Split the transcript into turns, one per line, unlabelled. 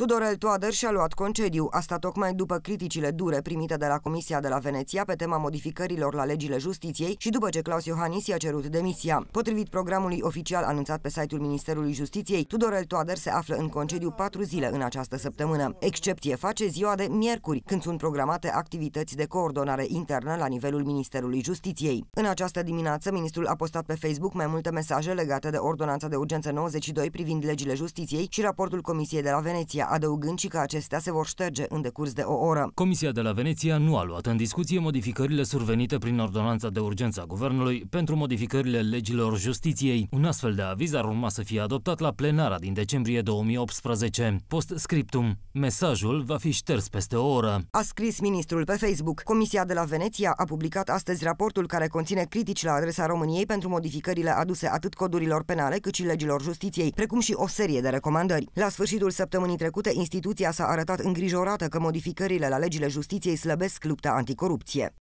Tudorel Toader și-a luat concediu, asta tocmai după criticile dure primite de la Comisia de la Veneția pe tema modificărilor la legile justiției și după ce Claus Iohannis i-a cerut demisia. Potrivit programului oficial anunțat pe site-ul Ministerului Justiției, Tudorel Toader se află în concediu patru zile în această săptămână. Excepție face ziua de miercuri, când sunt programate activități de coordonare internă la nivelul Ministerului Justiției. În această dimineață, ministrul a postat pe Facebook mai multe mesaje legate de Ordonanța de Urgență 92 privind legile justiției și raportul Comisiei de la Veneția adăugând și că acestea se vor șterge în decurs de o oră.
Comisia de la Veneția nu a luat în discuție modificările survenite prin ordonanța de urgență a Guvernului pentru modificările legilor justiției. Un astfel de aviz ar urma să fie adoptat la plenara din decembrie 2018. Post scriptum. Mesajul va fi șters peste o oră.
A scris ministrul pe Facebook. Comisia de la Veneția a publicat astăzi raportul care conține critici la adresa României pentru modificările aduse atât codurilor penale cât și legilor justiției, precum și o serie de recomandări. La sfârșitul săptămânii trecute, trecute, instituția s-a arătat îngrijorată că modificările la legile justiției slăbesc lupta anticorupție.